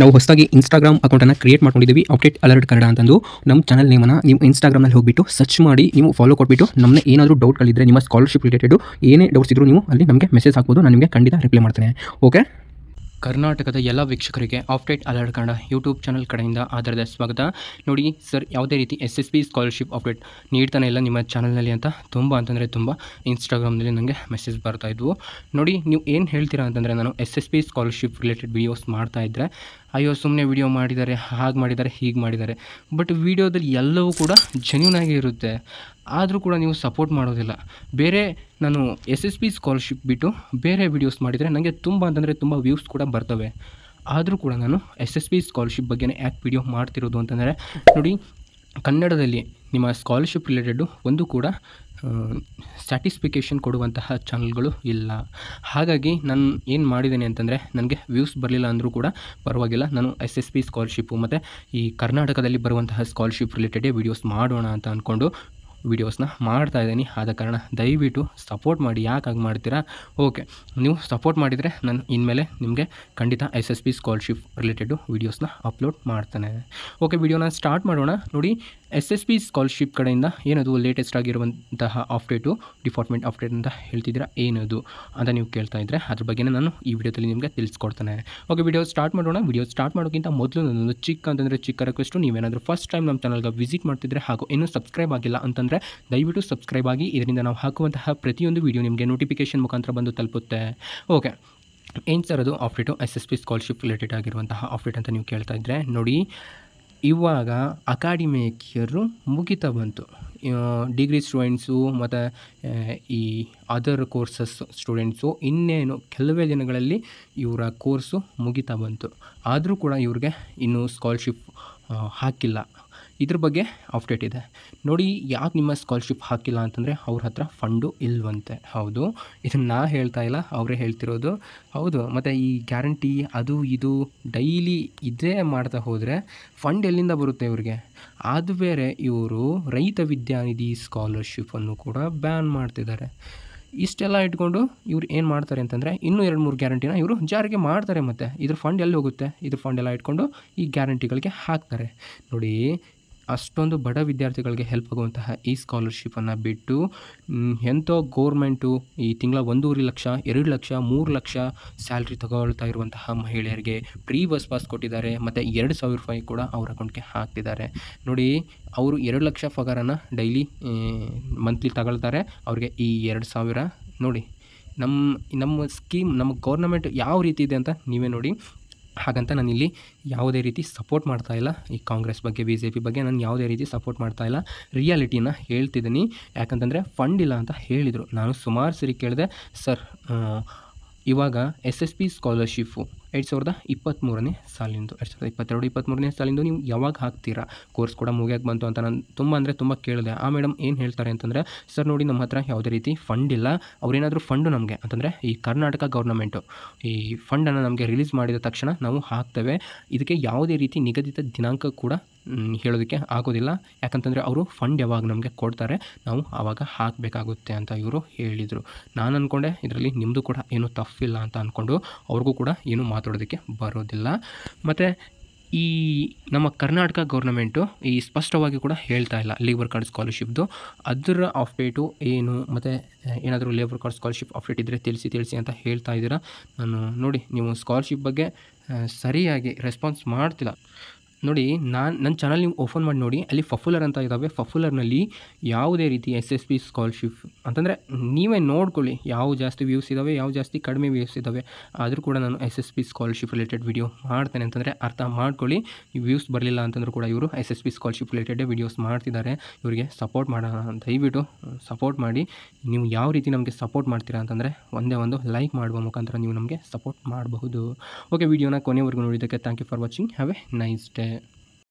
ನಾವು ಹೊಸದಾಗಿ ಇನ್ಸ್ಟಾಗ್ರಾಮ್ ಅಕೌಂಟನ್ನು ಕ್ರಿಯೇಟ್ ಮಾಡ್ಕೊಂಡಿದ್ದೀವಿ ಅಪ್ಡೇಟ್ ಅಲರ್ಟ್ ಕನ್ನಡ ಅಂತಂದು ನಮ್ಮ ಚಾನಲ್ ನೇಮನ್ನು ನೀವು ಇನ್ಸ್ಟಾಗ್ರಾಮಲ್ಲಿ ಹೋಗಿಬಿಟ್ಟು ಸರ್ಚ್ ಮಾಡಿ ನೀವು ಫಾಲೋ ಕೊಟ್ಬಿಟ್ಟು ನಮ್ಮನ್ನ ಏನಾದರೂ ಡೌಟ್ಗಳಿದ್ದರೆ ನಿಮ್ಮ ಸ್ಕಾಲರ್ಶಿಪ್ ರಿಲೇಟೆಡ್ ಏನೇ ಡೌಟ್ಸ್ ಇದ್ದರೂ ನೀವು ಅಲ್ಲಿ ನಮಗೆ ಮೆಸೇಜ್ ಹಾಕ್ಬೋದು ನಾನು ನಿಮಗೆ ಖಂಡಿತ ರಿಪ್ಲೈ ಮಾಡ್ತೇನೆ ಓಕೆ ಕರ್ನಾಟಕದ ಎಲ್ಲ ವೀಕ್ಷಕರಿಗೆ update alert Kannada YouTube channel ಕಡೆಯಿಂದ ಆಧಾರದ ಸ್ವಾಗತ ನೋಡಿ ಸರ್ ಯಾವುದೇ ರೀತಿ S S P scholarship update ನೀಡ್ತಾನೆ ಇಲ್ಲ ನಿಮ್ಮ ಚಾನಲ್ನಲ್ಲಿ ಅಂತ ತುಂಬ ಅಂತಂದರೆ ತುಂಬ ಇನ್ಸ್ಟಾಗ್ರಾಮ್ನಲ್ಲಿ ನನಗೆ ಮೆಸೇಜ್ ಬರ್ತಾಯಿದ್ವು ನೋಡಿ ನೀವು ಏನು ಹೇಳ್ತೀರಾ ಅಂತಂದರೆ ನಾನು S S P scholarship related videos ಮಾಡ್ತಾಯಿದ್ರೆ ಅಯ್ಯೋ ಸುಮ್ಮನೆ ವಿಡಿಯೋ ಮಾಡಿದ್ದಾರೆ ಹಾಗೆ ಮಾಡಿದ್ದಾರೆ ಹೀಗೆ ಮಾಡಿದ್ದಾರೆ ಬಟ್ ವಿಡಿಯೋದಲ್ಲಿ ಎಲ್ಲವೂ ಕೂಡ ಜೆನ್ಯೂನಾಗಿ ಇರುತ್ತೆ ಆದರೂ ಕೂಡ ನೀವು ಸಪೋರ್ಟ್ ಮಾಡೋದಿಲ್ಲ ಬೇರೆ ನಾನು ಎಸ್ ಎಸ್ ಪಿ ಸ್ಕಾಲರ್ಶಿಪ್ ಬಿಟ್ಟು ಬೇರೆ ವಿಡಿಯೋಸ್ ಮಾಡಿದರೆ ನನಗೆ ತುಂಬ ಅಂತಂದರೆ ತುಂಬ ವ್ಯೂಸ್ ಕೂಡ ಬರ್ತವೆ ಆದರೂ ಕೂಡ ನಾನು ಎಸ್ ಎಸ್ ಪಿ ಸ್ಕಾಲರ್ಶಿಪ್ ಬಗ್ಗೆ ಯಾಕೆ ವಿಡಿಯೋ ಮಾಡ್ತಿರೋದು ಅಂತಂದರೆ ನೋಡಿ ಕನ್ನಡದಲ್ಲಿ ನಿಮ್ಮ ಸ್ಕಾಲರ್ಶಿಪ್ ರಿಲೇಟೆಡು ಒಂದು ಕೂಡ ಸ್ಯಾಟಿಸ್ಫಿಕೇಷನ್ ಕೊಡುವಂತಹ ಚಾನಲ್ಗಳು ಇಲ್ಲ ಹಾಗಾಗಿ ನಾನು ಏನು ಮಾಡಿದ್ದೇನೆ ಅಂತಂದರೆ ನನಗೆ ವ್ಯೂಸ್ ಬರಲಿಲ್ಲ ಅಂದರೂ ಕೂಡ ಪರವಾಗಿಲ್ಲ ನಾನು ಎಸ್ ಎಸ್ ಪಿ ಸ್ಕಾಲರ್ಶಿಪ್ಪು ಮತ್ತು ಈ ಕರ್ನಾಟಕದಲ್ಲಿ ಬರುವಂತಹ ಸ್ಕಾಲರ್ಶಿಪ್ ರಿಲೇಟೆಡೇ ವೀಡಿಯೋಸ್ ಮಾಡೋಣ ಅಂತ ಅಂದ್ಕೊಂಡು ವೀಡಿಯೋಸ್ನ ಮಾಡ್ತಾ ಇದ್ದೀನಿ ಆದ ಕಾರಣ ದಯವಿಟ್ಟು ಸಪೋರ್ಟ್ ಮಾಡಿ ಯಾಕಾಗಿ ಮಾಡ್ತೀರಾ ಓಕೆ ನೀವು ಸಪೋರ್ಟ್ ಮಾಡಿದರೆ ನಾನು ಇನ್ಮೇಲೆ ನಿಮಗೆ ಖಂಡಿತ S S P scholarship related ವೀಡಿಯೋಸ್ನ ಅಪ್ಲೋಡ್ ಮಾಡ್ತಾನೆ ಓಕೆ ವೀಡಿಯೋನ ಸ್ಟಾರ್ಟ್ ಮಾಡೋಣ ನೋಡಿ ಎಸ್ ಎಸ್ ಪಿ ಸ್ಕಾಲರ್ಶಿಪ್ ಕಡೆಯಿಂದ ಏನದು ಲೇಟೆಸ್ಟ್ ಆಗಿರುವಂತಹ ಅಪ್ಡೇಟು ಡಿಪಾರ್ಟ್ಮೆಂಟ್ ಅಪ್ಡೇಟ್ ಅಂತ ಹೇಳ್ತಿದ್ದೀರಾ ಏನದು ಅಂತ ನೀವು ಕೇಳ್ತಾ ಇದ್ದರೆ ಅದ್ರ ಬಗ್ಗೆನೇ ನಾನು ಈ ವಿಡಿಯೋದಲ್ಲಿ ನಿಮಗೆ ತಿಳಿಸ್ಕೊಡ್ತಾನೆ ಓಕೆ ವಿಡಿಯೋ ಸ್ಟಾರ್ಟ್ ಮಾಡೋಣ ವಿಡಿಯೋ ಸ್ಟಾರ್ಟ್ ಮಾಡೋಕ್ಕಿಂತ ಮೊದಲು ನನ್ನೊಂದು ಚಿಕ್ಕ ಅಂತಂದರೆ ಚಿಕ್ಕ ರಿಕ್ವೆಸ್ಟು ನೀವೇನಾದರೂ ಫಸ್ಟ್ ಟೈಮ್ ನಮ್ಮ ಚಾನಲ್ಗೆ ವಿಸಿಟ್ ಮಾಡ್ತಿದ್ರೆ ಹಾಗೂ ಇನ್ನೂ ಸಬ್ಸ್ಕ್ರೈಬ್ ಆಗಿಲ್ಲ ಅಂತಂದರೆ ದಯವಿಟ್ಟು ಸಬ್ಸ್ಕ್ರೈಬ್ ಆಗಿ ಇದರಿಂದ ನಾವು ಹಾಕುವಂತಹ ಪ್ರತಿಯೊಂದು ವಿಡಿಯೋ ನಿಮಗೆ ನೋಟಿಫಿಕೇಷನ್ ಮುಖಾಂತರ ಬಂದು ತಲುಪುತ್ತೆ ಓಕೆ ಏನು ಸರ್ ಅದು update S S P scholarship related ಆಗಿರುವಂತಹ ಅಪ್ಡೇಟ್ ಅಂತ ನೀವು ಕೇಳ್ತಾ ಇದ್ದರೆ ನೋಡಿ ಇವಾಗ ಅಕಾಡೆಮಿಕ್ ಇಯರು ಮುಗಿತಾ ಬಂತು ಡಿಗ್ರಿ ಸ್ಟೂಡೆಂಟ್ಸು ಮತ್ತು ಈ ಅದರ್ ಕೋರ್ಸಸ್ ಸ್ಟೂಡೆಂಟ್ಸು ಇನ್ನೇನು ಕೆಲವೇ ದಿನಗಳಲ್ಲಿ ಇವರ ಕೋರ್ಸು ಮುಗಿತಾ ಬಂತು ಆದರೂ ಕೂಡ ಇವ್ರಿಗೆ ಇನ್ನೂ ಸ್ಕಾಲರ್ಶಿಪ್ ಹಾಕಿಲ್ಲ ಇದ್ರ ಬಗ್ಗೆ ಅಪ್ಡೇಟ್ ಇದೆ ನೋಡಿ ಯಾಕೆ ನಿಮ್ಮ ಸ್ಕಾಲರ್ಶಿಪ್ ಹಾಕಿಲ್ಲ ಅಂತಂದರೆ ಅವ್ರ ಹತ್ರ ಫಂಡು ಇಲ್ವಂತೆ ಹೌದು ಇದನ್ನು ನಾ ಹೇಳ್ತಾ ಇಲ್ಲ ಅವರೇ ಹೇಳ್ತಿರೋದು ಹೌದು ಮತ್ತು ಈ ಗ್ಯಾರಂಟಿ ಅದು ಇದು ಡೈಲಿ ಇದೇ ಮಾಡ್ತಾ ಹೋದರೆ ಫಂಡ್ ಎಲ್ಲಿಂದ ಬರುತ್ತೆ ಇವ್ರಿಗೆ ಅದು ಬೇರೆ ಇವರು ರೈತ ವಿದ್ಯಾನಿಧಿ ಸ್ಕಾಲರ್ಶಿಪ್ಪನ್ನು ಕೂಡ ಬ್ಯಾನ್ ಮಾಡ್ತಿದ್ದಾರೆ ಇಷ್ಟೆಲ್ಲ ಇಟ್ಕೊಂಡು ಇವ್ರು ಏನು ಮಾಡ್ತಾರೆ ಅಂತಂದರೆ ಇನ್ನೂ ಎರಡು ಮೂರು ಗ್ಯಾರಂಟಿನ ಇವರು ಜಾರಿಗೆ ಮಾಡ್ತಾರೆ ಮತ್ತು ಇದ್ರ ಫಂಡ್ ಎಲ್ಲಿ ಹೋಗುತ್ತೆ ಇದ್ರ ಫಂಡ್ ಎಲ್ಲ ಇಟ್ಕೊಂಡು ಈ ಗ್ಯಾರಂಟಿಗಳಿಗೆ ಹಾಕ್ತಾರೆ ನೋಡಿ ಅಷ್ಟೊಂದು ಬಡ ವಿದ್ಯಾರ್ಥಿಗಳಿಗೆ ಹೆಲ್ಪ್ ಆಗುವಂತಹ ಈ ಸ್ಕಾಲರ್ಶಿಪ್ಪನ್ನು ಬಿಟ್ಟು ಎಂಥೋ ಗೋರ್ಮೆಂಟು ಈ ತಿಂಗಳ ಒಂದೂವರೆ ಲಕ್ಷ ಎರಡು ಲಕ್ಷ ಮೂರು ಲಕ್ಷ ಸ್ಯಾಲ್ರಿ ತಗೊಳ್ತಾ ಇರುವಂತಹ ಮಹಿಳೆಯರಿಗೆ ಫ್ರೀ ಬಸ್ ಪಾಸ್ ಕೊಟ್ಟಿದ್ದಾರೆ ಮತ್ತು ಎರಡು ಸಾವಿರ ರೂಪಾಯಿ ಕೂಡ ಅವ್ರ ಅಕೌಂಟ್ಗೆ ಹಾಕ್ತಿದ್ದಾರೆ ನೋಡಿ ಅವರು ಎರಡು ಲಕ್ಷ ಪಗಾರನ ಡೈಲಿ ಮಂತ್ಲಿ ತಗೊಳ್ತಾರೆ ಅವ್ರಿಗೆ ಈ ಎರಡು ಸಾವಿರ ನೋಡಿ ನಮ್ಮ ನಮ್ಮ ಸ್ಕೀಮ್ ನಮ್ಮ ಗೌರ್ನಮೆಂಟ್ ಯಾವ ರೀತಿ ಇದೆ ಅಂತ ನೀವೇ ನೋಡಿ ಹಾಗಂತ ನಾನಿಲ್ಲಿ ಯಾವುದೇ ರೀತಿ ಸಪೋರ್ಟ್ ಮಾಡ್ತಾ ಇಲ್ಲ ಈ ಕಾಂಗ್ರೆಸ್ ಬಗ್ಗೆ ಬಿ ಜೆ ಪಿ ಬಗ್ಗೆ ನಾನು ಯಾವುದೇ ರೀತಿ ಸಪೋರ್ಟ್ ಮಾಡ್ತಾ ಇಲ್ಲ ರಿಯಾಲಿಟಿನ ಹೇಳ್ತಿದ್ದೀನಿ ಯಾಕಂತಂದರೆ ಫಂಡ್ ಇಲ್ಲ ಅಂತ ಹೇಳಿದರು ನಾನು ಸುಮಾರು ಸರಿ ಕೇಳಿದೆ ಸರ್ ಇವಾಗ ಎಸ್ ಎಸ್ ಪಿ ಸ್ಕಾಲರ್ಶಿಪ್ಪು ಎರಡು ಸಾವಿರದ ಇಪ್ಪತ್ತ್ಮೂರನೇ ಸಾಲಿಂದು ಎರಡು ಸಾವಿರದ ಇಪ್ಪತ್ತೆರಡು ಇಪ್ಪತ್ತ್ಮೂರನೇ ಸಾಲಿಂದು ನೀವು ಯಾವಾಗ ಹಾಕ್ತೀರಾ ಕೋರ್ಸ್ ಕೂಡ ಮುಗಿಯಾಗಿ ಬಂತು ಅಂತ ನಾನು ತುಂಬ ಅಂದರೆ ತುಂಬ ಕೇಳಿದೆ ಆ ಮೇಡಮ್ ಏನು ಹೇಳ್ತಾರೆ ಅಂತಂದರೆ ಸರ್ ನೋಡಿ ನಮ್ಮ ಹತ್ರ ಯಾವುದೇ ರೀತಿ ಫಂಡ್ ಇಲ್ಲ ಅವರೇನಾದರೂ ಫಂಡು ನಮಗೆ ಅಂತಂದರೆ ಈ ಕರ್ನಾಟಕ ಗೌರ್ನಮೆಂಟು ಈ ಫಂಡನ್ನು ನಮಗೆ ರಿಲೀಸ್ ಮಾಡಿದ ತಕ್ಷಣ ನಾವು ಹಾಕ್ತೇವೆ ಇದಕ್ಕೆ ಯಾವುದೇ ರೀತಿ ನಿಗದಿತ ದಿನಾಂಕ ಕೂಡ ಹೇಳೋದಕ್ಕೆ ಆಗೋದಿಲ್ಲ ಯಾಕಂತಂದರೆ ಅವರು ಫಂಡ್ ಯಾವಾಗ ನಮಗೆ ಕೊಡ್ತಾರೆ ನಾವು ಆವಾಗ ಹಾಕಬೇಕಾಗುತ್ತೆ ಅಂತ ಇವರು ಹೇಳಿದರು ನಾನು ಅಂದ್ಕೊಂಡೆ ಇದರಲ್ಲಿ ನಿಮ್ಮದು ಕೂಡ ಏನು ತಪ್ಪಿಲ್ಲ ಅಂತ ಅಂದ್ಕೊಂಡು ಅವ್ರಿಗೂ ಕೂಡ ಏನು ಮಾತಾಡೋದಕ್ಕೆ ಬರೋದಿಲ್ಲ ಮತ್ತು ಈ ನಮ್ಮ ಕರ್ನಾಟಕ ಗೌರ್ನಮೆಂಟು ಈ ಸ್ಪಷ್ಟವಾಗಿ ಕೂಡ ಹೇಳ್ತಾ ಇಲ್ಲ ಲೇಬರ್ ಕಾರ್ಡ್ ಸ್ಕಾಲರ್ಶಿಪ್ದು ಅದರ ಅಪ್ಡೇಟು ಏನು ಮತ್ತು ಏನಾದರೂ ಲೇಬರ್ ಕಾರ್ಡ್ ಸ್ಕಾಲರ್ಶಿಪ್ ಅಪ್ಡೇಟ್ ಇದ್ದರೆ ತಿಳಿಸಿ ತಿಳಿಸಿ ಅಂತ ಹೇಳ್ತಾ ಇದ್ದೀರಾ ನಾನು ನೋಡಿ ನೀವು ಸ್ಕಾಲರ್ಶಿಪ್ ಬಗ್ಗೆ ಸರಿಯಾಗಿ ರೆಸ್ಪಾನ್ಸ್ ಮಾಡ್ತಿಲ್ಲ ನೋಡಿ ನಾನು ನನ್ನ ಚಾನಲ್ ನೀವು ಓಪನ್ ಮಾಡಿ ನೋಡಿ ಅಲ್ಲಿ ಫಫುಲರ್ ಅಂತ ಇದ್ದಾವೆ ಫಫುಲರ್ನಲ್ಲಿ ಯಾವುದೇ ರೀತಿ ಎಸ್ ಎಸ್ ಪಿ ಸ್ಕಾಲರ್ಶಿಪ್ ಅಂತಂದರೆ ನೀವೇ ನೋಡ್ಕೊಳ್ಳಿ ಯಾವ ಜಾಸ್ತಿ ವ್ಯೂಸ್ ಇದ್ದಾವೆ ಯಾವ ಜಾಸ್ತಿ ಕಡಿಮೆ ವ್ಯೂಸ್ ಇದ್ದಾವೆ ಆದರೂ ಕೂಡ ನಾನು S S P scholarship related video ಮಾಡ್ತೇನೆ ಅಂತಂದರೆ ಅರ್ಥ ಮಾಡ್ಕೊಳ್ಳಿ ವ್ಯೂಸ್ ಬರಲಿಲ್ಲ ಅಂತಂದರೂ ಕೂಡ ಇವರು ಎಸ್ ಎಸ್ ಪಿ ಸ್ಕಾಲರ್ಶಿಪ್ ರಿಲೇಟೆಡೇ ವೀಡಿಯೋಸ್ ಮಾಡ್ತಿದ್ದಾರೆ ಇವರಿಗೆ ಸಪೋರ್ಟ್ ಮಾಡೋಣ ದಯವಿಟ್ಟು ಸಪೋರ್ಟ್ ಮಾಡಿ ನೀವು ಯಾವ ರೀತಿ ನಮಗೆ ಸಪೋರ್ಟ್ ಮಾಡ್ತೀರಾ ಅಂತಂದರೆ ಒಂದೇ ಒಂದು ಲೈಕ್ ಮಾಡುವ ಮುಖಾಂತರ ನೀವು ನಮಗೆ ಸಪೋರ್ಟ್ ಮಾಡಬಹುದು ಓಕೆ ವಿಡಿಯೋನ ಕೊನೆವರೆಗೂ ನೋಡಿದ್ದಕ್ಕೆ thank you for watching have a nice day